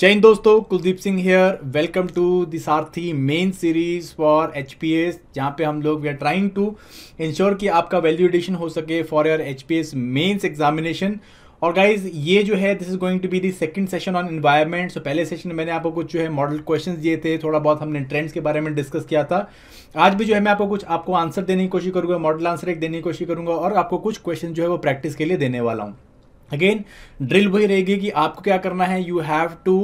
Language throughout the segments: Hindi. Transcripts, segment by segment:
जैन दोस्तों Kuldeep Singh here welcome to दिसार्थी Sarthi main series for H P S जहाँ पे हम लोग we are trying to ensure कि आपका वैल्यू एडिशन हो सके for your H P S mains examination और गाइज ये जो है this is going to be the second session on environment so पहले सेशन में मैंने आपको कुछ जो है मॉडल क्वेश्चंस दिए थे थोड़ा बहुत हमने ट्रेंड्स के बारे में डिस्कस किया था आज भी जो है मैं आपको कुछ आपको आंसर देने की कोशिश करूंगा मॉडल आंसर एक देने की कोशिश करूंगा और आपको कुछ क्वेश्चन जो है वो प्रैक्टिस के लिए देने वाला हूँ अगेन ड्रिल वही रहेगी कि आपको क्या करना है you have to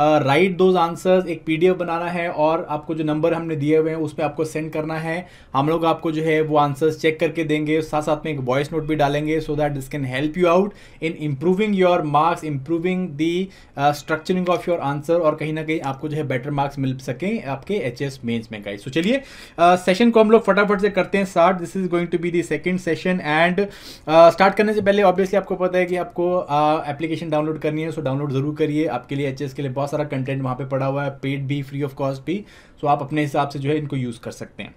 write those answers एक पीडीएफ बनाना है और आपको जो नंबर हमने दिए हुए हैं उस पर आपको सेंड करना है हम लोग आपको जो है वो आंसर्स चेक करके देंगे साथ साथ में एक वॉइस नोट भी डालेंगे so that this can help you out in improving your marks improving the structuring of your answer और कहीं ना कहीं आपको जो है बेटर मार्क्स मिल सकें आपके एच एस मेन्स में गाइड सो चलिए सेशन को हम लोग फटाफट से करते हैं start this is going to be the second session and start करने से पहले ऑब्वियसली आपको पता है कि आपको एप्लीकेशन uh, डाउनलोड करनी है सो so डाउनलोड जरूर करिए आपके लिए एच के लिए बहुत बहुत सारा कंटेंट वहाँ पे पड़ा हुआ है पेड भी फ्री ऑफ कॉस्ट भी सो आप अपने हिसाब से जो है इनको यूज़ कर सकते हैं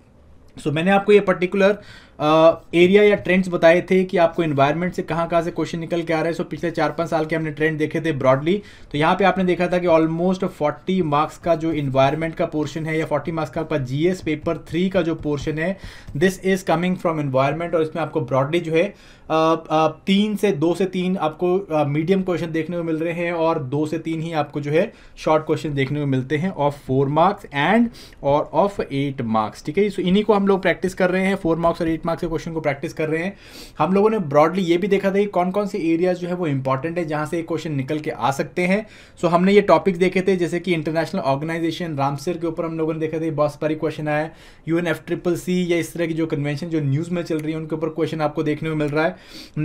सो so, मैंने आपको ये पर्टिकुलर एरिया या ट्रेंड्स बताए थे कि आपको इन्वायरमेंट से कहाँ कहाँ से क्वेश्चन निकल के आ रहे हैं सो पिछले चार पाँच साल के हमने ट्रेंड देखे थे ब्रॉडली तो यहाँ पे आपने देखा था कि ऑलमोस्ट 40 मार्क्स का जो इन्वायरमेंट का पोर्शन है या 40 मार्क्स का आपका जीएस पेपर थ्री का जो पोर्शन है this is coming from environment और इसमें आपको ब्रॉडली जो है तीन से दो से तीन आपको मीडियम क्वेश्चन देखने को मिल रहे हैं और दो से तीन ही आपको जो है शॉर्ट क्वेश्चन देखने को मिलते हैं ऑफ फोर मार्क्स एंड और ऑफ एट मार्क्स ठीक है सो इन्हीं को हम लोग प्रैक्टिस कर रहे हैं फोर मार्क्स और एट मार्क्स मार्क्स के क्वेश्चन को प्रैक्टिस कर रहे हैं हम लोगों ने ब्रॉडली ये भी देखा था कि कौन कौन से एरियाज जो है वो इंपॉर्टेंट है जहाँ से ये क्वेश्चन निकल के आ सकते हैं सो so, हमने ये टॉपिक देखे थे जैसे कि इंटरनेशनल ऑर्गेनाइजेशन रामसर के ऊपर हम लोगों ने देखे थे बहुत सारी क्वेश्चन आया U N F triple C या इस तरह की जो कन्वेंशन जो न्यूज़ में चल रही है उनके ऊपर क्वेश्चन आपको देखने को मिल रहा है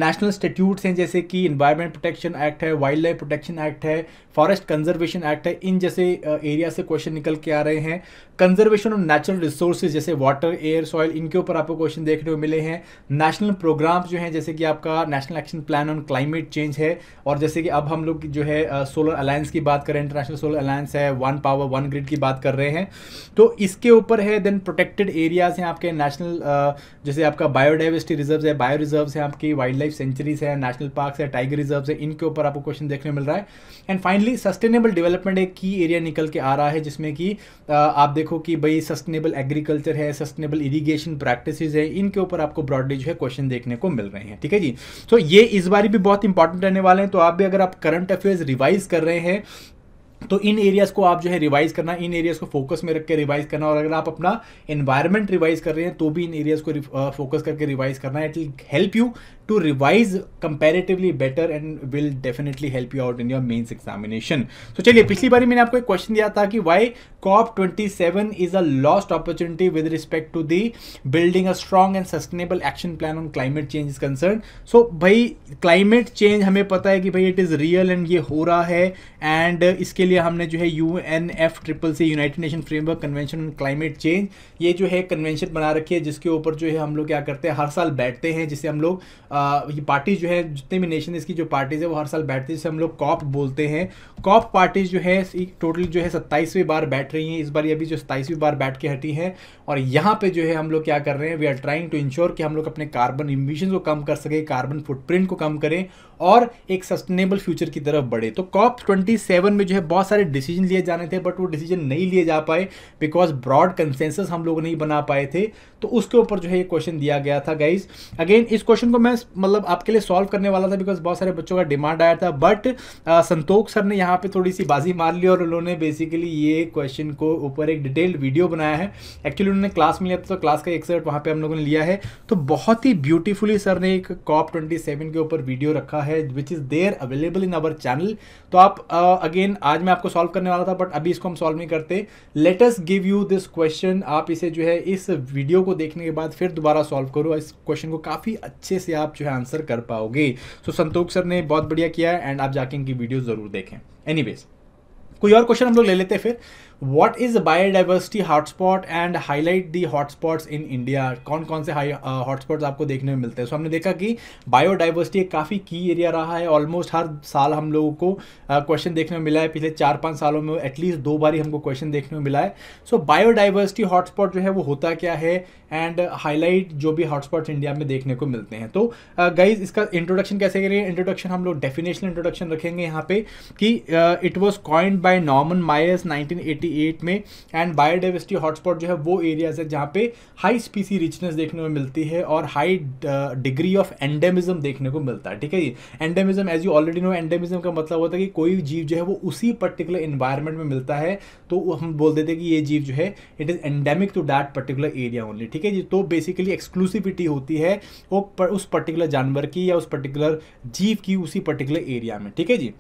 नेशनल स्टेट्यूट्स हैं जैसे कि इन्वायरमेंट प्रोटेक्शन एक्ट है वाइल्ड लाइफ प्रोटेक्शन एक्ट है फॉरेस्ट कंजर्वेशन एक्ट है इन जैसे एरिया से क्वेश्चन निकल के आ रहे हैं कंजर्वेशन ऑफ नेचुरल रिसोर्सेज जैसे वाटर एयर सॉइल इनके ऊपर आपको क्वेश्चन देख देखने को मिले हैं नेशनल प्रोग्राम जो हैं जैसे कि आपका national action plan on climate change है और जैसे कि अब हम लोग जो है सोलर अलायंस की बात करें इंटरनेशनल सोलर अलायंस है वन पावर वन ग्रिड की बात कर रहे हैं तो इसके ऊपर है देन प्रोटेक्टेड एरियाज़ हैं आपके नेशनल जैसे आपका बायोडाइवर्सिटी रिजर्व है बायो रिजर्व है आपकी वाइल्ड लाइफ सेंचुरीज है नेशनल पार्क है टाइगर रिजर्व है इनके ऊपर आपको क्वेश्चन देखने मिल रहा है एंड फाइनली सस्टेनेबल डेवलपमेंट एक की एरिया निकल के आ रहा है जिसमें कि आप देखो कि भाई सस्टेनेबल एग्रीकल्चर है सस्टेनेबल इरीगेशन प्रैक्टिस है इनके के ऊपर आपको ब्रॉडली जो है क्वेश्चन देखने को मिल रहे हैं ठीक है जी तो so, ये इस बार भी बहुत इंपॉर्टेंट रहने वाले हैं तो आप भी अगर आप करंट अफेयर्स रिवाइज कर रहे हैं तो इन एरियाज़ को आप जो है रिवाइज करना इन एरियाज़ को फोकस में रख के रिवाइज करना और अगर आप अपना एनवायरनमेंट रिवाइज कर रहे हैं तो भी इन एरियाज़ को फोकस करके रिवाइज करना it will help you to revise comparatively better and will definitely help you out in your mains examination तो चलिए पिछली बारी मैंने आपको एक क्वेश्चन दिया था कि why COP twenty seven is a lost opportunity with respect to the building a strong and sustainable action plan on climate change is concern so भाई क्लाइमेट चेंज हमें पता है कि भाई इट इज़ रियल एंड ये हो रहा है एंड इसके लिए हमने जो है U N F triple C United Nation framework convention on climate change ये जो है कन्वेंशन बना रखी है जिसके ऊपर जो है हम लोग क्या करते हैं हर साल बैठते हैं जिसे हम लोग ये पार्टीज़ जो है जितने भी नेशन इसकी जो पार्टीज़ है वो हर साल बैठती है जिसे हम लोग कॉप बोलते हैं कॉप पार्टीज़ जो है टोटल जो है सत्ताईसवीं बार बैठ रही हैं इस बार ये अभी जो सत्ताईसवीं बार बैठ के हटी हैं और यहाँ पर जो है हम लोग क्या कर रहे हैं we are trying to ensure कि हम लोग अपने कार्बन इमिशन को कम कर सकें कार्बन फुटप्रिंट को कम करें और एक सस्टेनेबल फ्यूचर की तरफ बढ़े तो कॉप ट्वेंटी सेवन में जो है बहुत सारे डिसीजन लिए जाने थे बट वो डिसीजन नहीं लिए जा पाए बिकॉज ब्रॉड कंसेंसस हम लोग नहीं बना पाए थे तो उसके ऊपर जो है ये क्वेश्चन दिया गया था गाइज अगेन इस क्वेश्चन को मैं मतलब आपके लिए सॉल्व करने वाला था बिकॉज बहुत सारे बच्चों का डिमांड आया था बट uh, संतोख सर ने यहाँ पे थोड़ी सी बाजी मार ली और उन्होंने बेसिकली ये क्वेश्चन को ऊपर एक डिटेल्ड वीडियो बनाया है एक्चुअली उन्होंने क्लास में लिया था तो क्लास का एक्सर्ट वहाँ पर हम लोगों ने लिया है तो बहुत ही ब्यूटीफुली सर ने एक कॉप ट्वेंटी सेवन के ऊपर वीडियो रखा है which is there available in our channel तो आप अगेन uh, आज मैं आपको सॉल्व करने वाला था बट अभी इसको हम सॉल्व नहीं करते let's give you this question आप इसे जो है इस वीडियो को देखने के बाद फिर दोबारा सॉल्व करो इस क्वेश्चन को काफ़ी अच्छे से आप जो है आंसर कर पाओगे सो so, संतोख सर ने बहुत बढ़िया किया है एंड आप जाके इनकी वीडियो ज़रूर देखें एनी कोई और क्वेश्चन हम लोग ले लेते हैं फिर what is a biodiversity hotspot and highlight the hotspots in India कौन कौन से हॉटस्पॉट uh, आपको देखने में मिलते हैं सो so, हमने देखा कि बायोडाइवर्सिटी एक काफ़ी की एरिया रहा है ऑलमोस्ट हर साल हम लोगों को क्वेश्चन uh, देखने में मिला है पिछले चार पाँच सालों में एटलीस्ट दो बार ही हमको क्वेश्चन देखने में मिला है सो बायोडाइवर्सिटी हॉटस्पॉट जो है वो होता क्या है एंड हाईलाइट जो भी हॉटस्पॉट्स इंडिया में देखने को मिलते हैं तो गाइज uh, इसका इंट्रोडक्शन कैसे करेंगे इंट्रोडक्शन हम लोग डेफिनेशनल इंट्रोडक्शन रखेंगे यहाँ पे कि it was coined by Norman Myers nineteen 1958 में एंड बायोडाइवर्सिटी हॉटस्पॉट जो है वो एरियाज है जहाँ पे हाई स्पीसी रिचनेस देखने को मिलती है और हाई डिग्री ऑफ एंडेमिज्म देखने को मिलता है ठीक है जी endemism as you already know endemism का मतलब होता है कि कोई जीव जो है वो उसी पर्टिकुलर इन्वायरमेंट में मिलता है तो हम बोल देते हैं कि ये जीव जो है it is endemic to that particular area only ठीक है जी तो बेसिकली एक्सक्लूसिविटी होती है वो पर, उस पर्टिकुलर जानवर की या उस पर्टिकुलर जीव की उसी पर्टिकुलर एरिया में ठीक है जी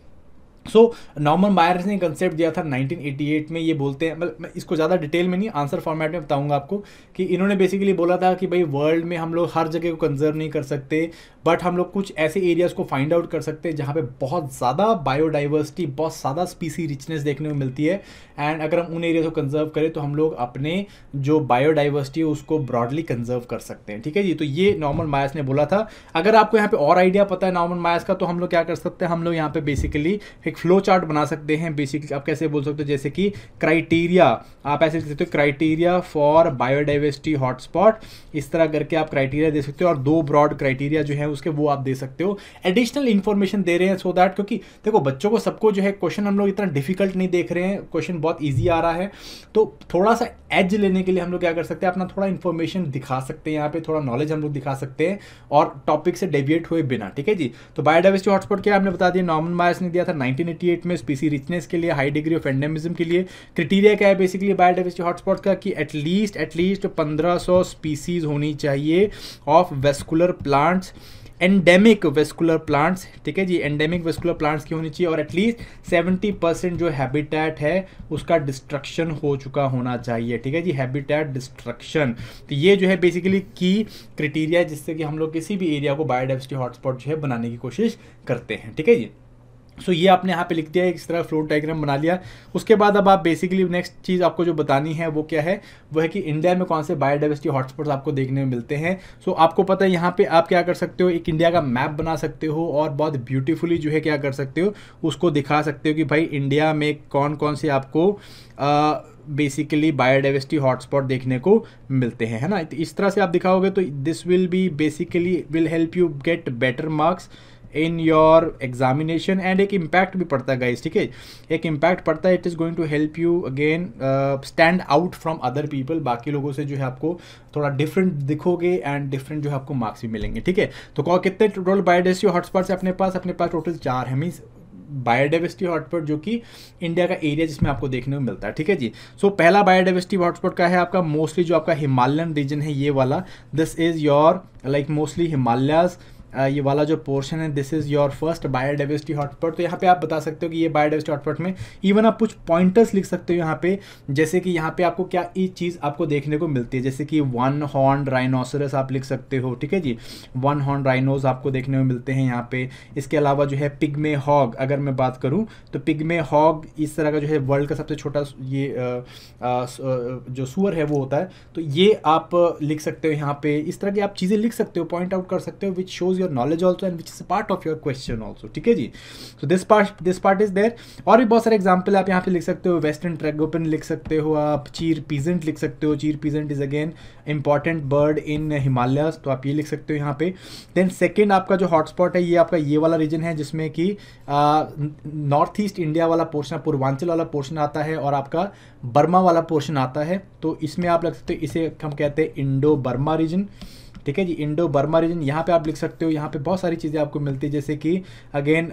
सो नॉर्मन मायर्स ने कंसेप्ट दिया था 1988 में ये बोलते हैं मतलब मैं इसको ज़्यादा डिटेल में नहीं आंसर फॉर्मेट में बताऊंगा आपको कि इन्होंने बेसिकली बोला था कि भाई वर्ल्ड में हम लोग हर जगह को कंजर्व नहीं कर सकते बट हम लोग कुछ ऐसे एरियाज़ को फाइंड आउट कर सकते हैं जहाँ पे बहुत ज़्यादा बायोडाइवर्सिटी बहुत ज़्यादा स्पीसी रिचनेस देखने में मिलती है एंड अगर हम उन एरियाज़ को कंजर्व करें तो हम लोग अपने जो बायोडाइवर्सिटी है उसको ब्रॉडली कंजर्व कर सकते हैं ठीक है जी तो ये नॉर्मन मायस ने बोला था अगर आपको यहाँ पर और आइडिया पता है नॉर्मन मायस का तो हम लोग क्या कर सकते हैं हम लोग यहाँ पर बेसिकली एक फ्लो चार्ट बना सकते हैं बेसिकली आप कैसे बोल सकते हो जैसे कि क्राइटेरिया आप ऐसे लिख सकते हो क्राइटेरिया फॉर बायोडाइवर्सिटी हॉटस्पॉट इस तरह करके आप क्राइटेरिया दे सकते हो और दो ब्रॉड क्राइटेरिया जो है उसके वो आप दे सकते हो एडिशनल इन्फॉर्मेशन दे रहे हैं सो दैट क्योंकि देखो बच्चों को सबको जो है क्वेश्चन हम लोग इतना डिफिकल्ट नहीं देख रहे हैं क्वेश्चन बहुत ईजी आ रहा है तो थोड़ा सा एज लेने के लिए हम लोग क्या कर सकते हैं अपना थोड़ा इन्फॉर्मेशन दिखा सकते हैं यहाँ पे थोड़ा नॉलेज हम लोग दिखा सकते हैं और टॉपिक से डेविएट हुए बिना ठीक है जी तो बायोडाइवर्सिटी हॉटस्पॉट क्या आपने बता दिया नॉर्मन मायर्स ने दिया था 1988 में स्पीसी रिचनेस के लिए हाई डिग्री ऑफ एंडेमिज्म के लिए क्रिटेरिया क्या है बेसिकली बायोडाइवर्सिटी हॉटस्पॉट का कि एटलीस्ट एटलीस्ट 1500 स्पीसीज होनी चाहिए of vascular plants endemic vascular plants ठीक है जी एंडेमिक वेस्कुलर प्लांट्स की होनी चाहिए और एटलीस्ट सेवेंटी परसेंट जो हैबिटेट है उसका डिस्ट्रक्शन हो चुका होना चाहिए ठीक है जी हैबिटेट डिस्ट्रक्शन तो ये जो है बेसिकली की क्रिटीरिया जिससे कि हम लोग किसी भी एरिया को बायोडाइवर्सिटी हॉटस्पॉट जो है बनाने की कोशिश करते हैं ठीक है जी सो so, ये आपने यहाँ पे लिख दिया इस तरह फ्लोट डायग्राम बना लिया उसके बाद अब आप बेसिकली नेक्स्ट चीज़ आपको जो बतानी है वो क्या है वो है कि इंडिया में कौन से बायोडाइवर्सिटी हॉटस्पॉट्स आपको देखने में मिलते हैं सो so, आपको पता है यहाँ पे आप क्या कर सकते हो एक इंडिया का मैप बना सकते हो और बहुत ब्यूटीफुली जो है क्या कर सकते हो उसको दिखा सकते हो कि भाई इंडिया में कौन कौन से आपको आ, बेसिकली बायोडाइवर्सिटी हॉटस्पॉट देखने को मिलते हैं है ना तो इस तरह से आप दिखाओगे तो this will be basically will help you get better marks in your examination and एक इम्पैक्ट भी पड़ता है गाइज ठीक है एक इम्पैक्ट पड़ता है it is going to help you again stand out from other people बाकी लोगों से जो है आपको थोड़ा डिफरेंट दिखोगे एंड डिफरेंट जो है आपको मार्क्स भी मिलेंगे ठीक है तो कहो कितने टोटल बायोडेस्टियो हॉटस्पॉट्स अपने पास अपने पास टोटल चार है मीन्स बायोडाइवर्सिटी हॉटस्पॉट जो कि इंडिया का एरिया जिसमें आपको देखने को मिलता है ठीक है जी सो so, पहला बायोडाइवर्सिटी हॉटस्पॉट का है आपका मोस्टली जो आपका हिमालयन रीजन है ये वाला this is your like mostly Himalayas ये वाला जो पोर्शन है this is your first biodiversity hotspot तो यहाँ पे आप बता सकते हो कि ये बायोडाइवर्सिटी हॉटस्पॉट में इवन आप कुछ पॉइंटर्स लिख सकते हो यहाँ पे जैसे कि यहाँ पे आपको क्या ये चीज़ आपको देखने को मिलती है जैसे कि वन हॉर्न राइनोसरस आप लिख सकते हो ठीक है जी वन हॉर्न राइनोज आपको देखने को मिलते हैं यहाँ पे इसके अलावा जो है पिगमे हॉग अगर मैं बात करूँ तो पिगमे हॉग इस तरह का जो है वर्ल्ड का सबसे छोटा ये आ, आ, जो सुअर है वो होता है तो ये आप लिख सकते हो यहाँ पे इस तरह की आप चीज़ें लिख सकते हो पॉइंट आउट कर सकते हो which shows your knowledge also and which is part of your question also ठीक है जी so this part this part is there और भी बहुत सारे एग्जाम्पल आप यहाँ पे लिख सकते हो वेस्टर्न ट्रेगोपन लिख सकते हो आप चीर पीजेंट लिख सकते हो cheer pheasant is again important bird in Himalayas तो आप ये लिख सकते हो यहाँ पे देन सेकेंड आपका जो हॉटस्पॉट है ये आपका ये वाला रीजन है जिसमें कि नॉर्थ ईस्ट इंडिया वाला पोर्शन पूर्वांचल वाला पोर्शन आता है और आपका बर्मा वाला पोर्शन आता है तो इसमें आप लग सकते हो इसे हम कहते हैं इंडो बर्मा रीजन ठीक है जी इंडो बर्मा रीजन यहाँ पे आप लिख सकते हो यहाँ पे बहुत सारी चीज़ें आपको मिलती है जैसे कि again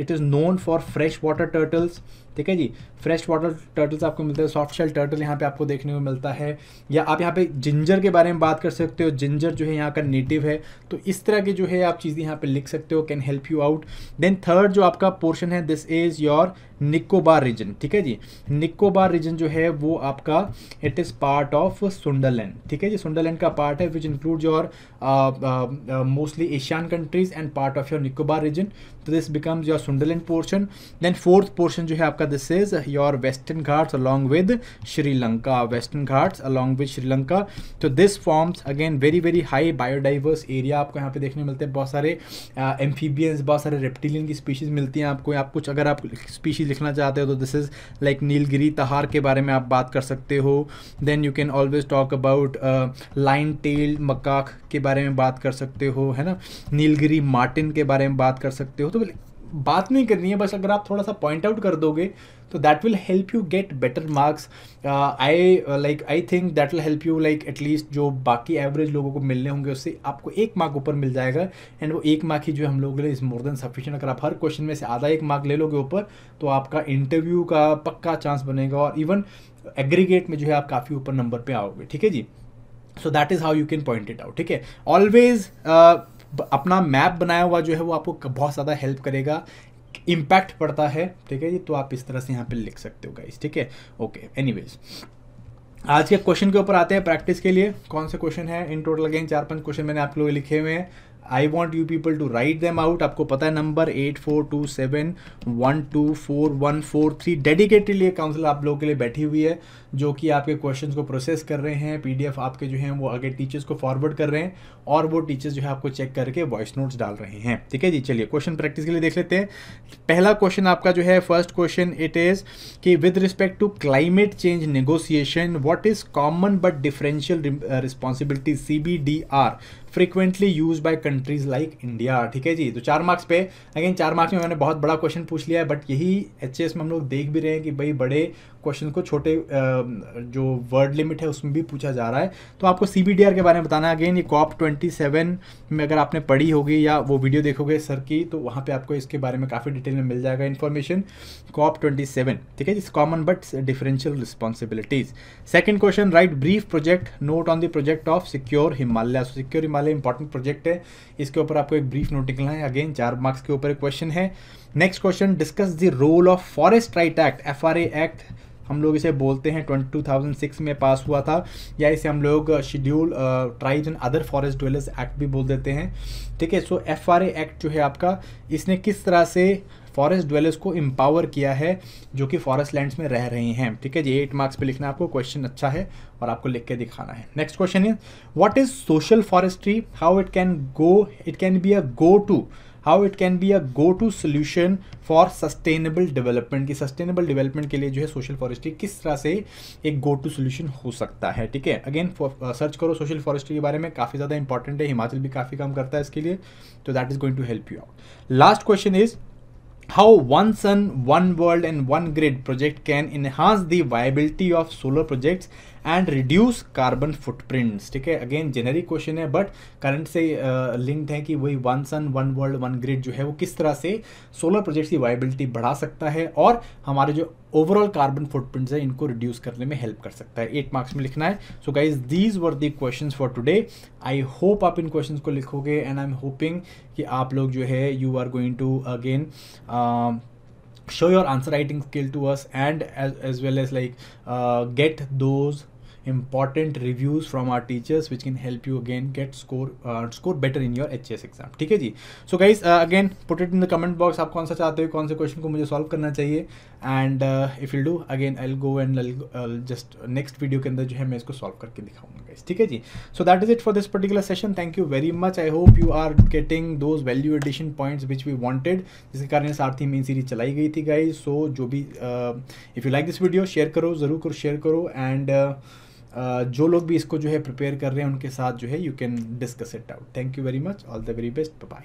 it is known for fresh water turtles ठीक है जी फ्रेश वाटर टर्टल्स आपको मिलते हैं सॉफ्ट शेल टर्टल यहाँ पे आपको देखने को मिलता है या आप यहाँ पे जिंजर के बारे में बात कर सकते हो जिंजर जो है यहाँ का नेटिव है तो इस तरह के जो है आप चीज़ें यहाँ पे लिख सकते हो can help you out then third जो आपका पोर्शन है this is your Nicobar region ठीक है जी निकोबार रीजन जो है वो आपका it is part of Sundaland ठीक है जी सुंडरलैंड का पार्ट है which include your mostly Asian countries and part of your Nicobar region तो this becomes your Sundaland portion then fourth portion जो है आपका का this is your western Ghats along with Sri Lanka Western Ghats along with Sri Lanka तो this forms again very very high biodiverse area आपको यहाँ पे देखने मिलते हैं बहुत सारे एम्फीबियंस uh, बहुत सारे रेप्टिलियन की स्पीशीज़ मिलती हैं आपको आप कुछ अगर आप स्पीशीज़ लिखना चाहते हो तो दिस इज़ लाइक नीलगिरी तहार के बारे में आप बात कर सकते हो then you can always talk about lion tail macaque के बारे में बात कर सकते हो है ना नीलगिरी मार्टिन के बारे में बात कर सकते हो तो बात नहीं करनी है बस अगर आप थोड़ा सा पॉइंट आउट कर दोगे तो that will help you get better marks I like I think that will help you like at least जो बाकी एवरेज लोगों को मिलने होंगे उससे आपको एक मार्क ऊपर मिल जाएगा एंड वो एक मार्क ही जो हम लोगों के लिए इज़ मोर देन सफिशियंट अगर आप हर क्वेश्चन में से आधा एक मार्क ले लोगे ऊपर तो आपका इंटरव्यू का पक्का चांस बनेगा और इवन एग्रीगेट में जो है आप काफ़ी ऊपर नंबर पर आओगे ठीक है जी so that is how you can point it out ठीक है ऑलवेज अपना मैप बनाया हुआ जो है वो आपको बहुत ज़्यादा हेल्प करेगा इम्पैक्ट पड़ता है ठीक है जी तो आप इस तरह से यहाँ पे लिख सकते हो गाइस ठीक है ओके एनीवेज आज के क्वेश्चन के ऊपर आते हैं प्रैक्टिस के लिए कौन से क्वेश्चन है इन टोटल अगेन चार पांच क्वेश्चन मैंने आप लोग लिखे हुए हैं I want you people to write them out आपको पता है number eight four two seven one two four one four three dedicatedly council आप लोगों के लिए बैठी हुई है जो कि आपके क्वेश्चन को प्रोसेस कर रहे हैं पी डी एफ आपके जो है वो आगे टीचर्स को फॉरवर्ड कर रहे हैं और वो टीचर्स जो है आपको चेक करके वॉइस नोट्स डाल रहे हैं ठीक है जी चलिए क्वेश्चन प्रैक्टिस के लिए देख लेते हैं पहला क्वेश्चन आपका जो है फर्स्ट क्वेश्चन इट इज कि with respect to climate change negotiation what is common but differential responsibility C B D R frequently use by countries like India ठीक है जी तो चार मार्क्स पे अगेन चार मार्क्स में मैंने बहुत बड़ा क्वेश्चन पूछ लिया है बट यही एच में हम लोग देख भी रहे हैं कि भाई बड़े क्वेश्चन को छोटे जो वर्ड लिमिट है उसमें भी पूछा जा रहा है तो आपको सी के बारे में बताना है अगेन ये कॉप ट्वेंटी में अगर आपने पढ़ी होगी या वो वीडियो देखोगे सर की तो वहाँ पर आपको इसके बारे में काफ़ी डिटेल में मिल जाएगा इन्फॉर्मेशन कॉप ट्वेंटी ठीक है जिस common but differential responsibilities second question write brief project note on the project of secure Himalaya secure Himalaya important project है इसके ऊपर आपको एक ब्रीफ नोट निकलना है अगेन चार मार्क्स के ऊपर एक क्वेश्चन है next question discuss the role of forest right act F act हम लोग इसे बोलते हैं ट्वेंटी 2006 में पास हुआ था या इसे हम लोग schedule tribes and other forest dwellers act भी बोल देते हैं ठीक है सो एफ एक्ट जो है आपका इसने किस तरह से फॉरेस्ट ड्वेलर्स को एम्पावर किया है जो कि फॉरेस्ट लैंड्स में रह रहे हैं ठीक है जी एट मार्क्स पे लिखना है आपको क्वेश्चन अच्छा है और आपको लिख के दिखाना है next question is what is social forestry how it can go it can be a go to how it can be a go to solution for sustainable development की सस्टेनेबल डेवलपमेंट के लिए जो है सोशल फॉरेस्ट्री किस तरह से एक गो टू सोल्यूशन हो सकता है ठीक है अगेन सर्च uh, करो सोशल फॉरेस्ट्री के बारे में काफ़ी ज़्यादा इंपॉर्टेंट है हिमाचल भी काफ़ी काम करता है इसके लिए तो that is going to help you out last question is how one sun, one world and one grid project can enhance the viability of solar projects and reduce carbon footprints ठीक है अगेन जेनरिक क्वेश्चन है बट करंट से लिंक्ड uh, है कि वही one sun one world one grid जो है वो किस तरह से सोलर प्रोजेक्ट्स की वायबिलिटी बढ़ा सकता है और हमारे जो ओवरऑल कार्बन फुटप्रिंट्स है इनको रिड्यूस करने में हेल्प कर सकता है एट मार्क्स में लिखना है so guys these were the question for today I hope आप इन क्वेश्चन को लिखोगे एंड आई एम होपिंग कि आप लोग जो है you are going to again show your answer writing skill to us and as, as well as like uh, get those important reviews from our teachers which can help you again get score score better in your each exam ठीक है जी so guys again put it in the comment box आप कौन सा चाहते हो कौन से क्वेश्चन को मुझे सॉल्व करना चाहिए and if you do again I go and just next video के अंदर जो है मैं इसको सॉल्व करके दिखाऊंगा गाइज ठीक है जी so that is it for this particular session thank you very much I hope you are getting those value addition points which we wanted जिसके कारण सारथी मेन सीरीज चलाई गई थी गाइज सो so, जो भी if you like this video share करो ज़रूर करो शेयर करो एंड Uh, जो लोग भी इसको जो है प्रिपेयर कर रहे हैं उनके साथ जो है you can discuss it out thank you very much all the very best bye